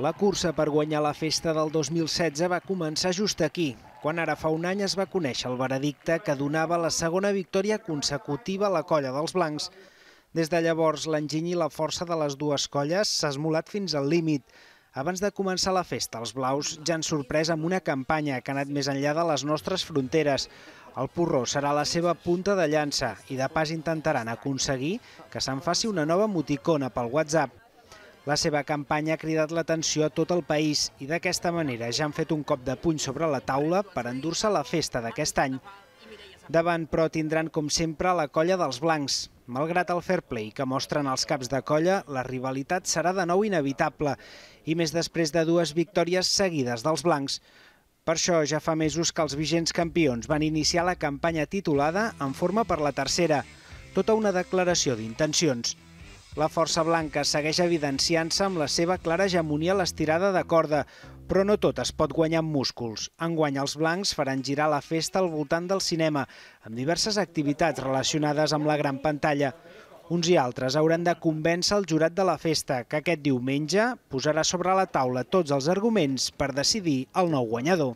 La cursa per guanyar la festa del 2016 va començar just aquí, quan ara fa un any es va conèixer el veredicte que donava la segona victòria consecutiva a la colla dels blancs. Des de llavors, l'enginy i la força de les dues colles s'ha esmolat fins al límit. Abans de començar la festa, els blaus ja han sorprès amb una campanya que ha anat més enllà de les nostres fronteres. El porró serà la seva punta de llança i de pas intentaran aconseguir que se'n faci una nova moticona pel WhatsApp. La seva campanya ha cridat l'atenció a tot el país i d'aquesta manera ja han fet un cop de puny sobre la taula per endur-se la festa d'aquest any. Davant, però, tindran com sempre la colla dels blancs. Malgrat el fair play que mostren els caps de colla, la rivalitat serà de nou inevitable, i més després de dues victòries seguides dels blancs. Per això ja fa mesos que els vigents campions van iniciar la campanya titulada En forma per la tercera, tota una declaració d'intencions. La força blanca segueix evidenciant-se amb la seva clara hegemonia a l'estirada de corda, però no tot es pot guanyar amb músculs. Enguany els blancs faran girar la festa al voltant del cinema, amb diverses activitats relacionades amb la gran pantalla. Uns i altres hauran de convèncer el jurat de la festa, que aquest diumenge posarà sobre la taula tots els arguments per decidir el nou guanyador.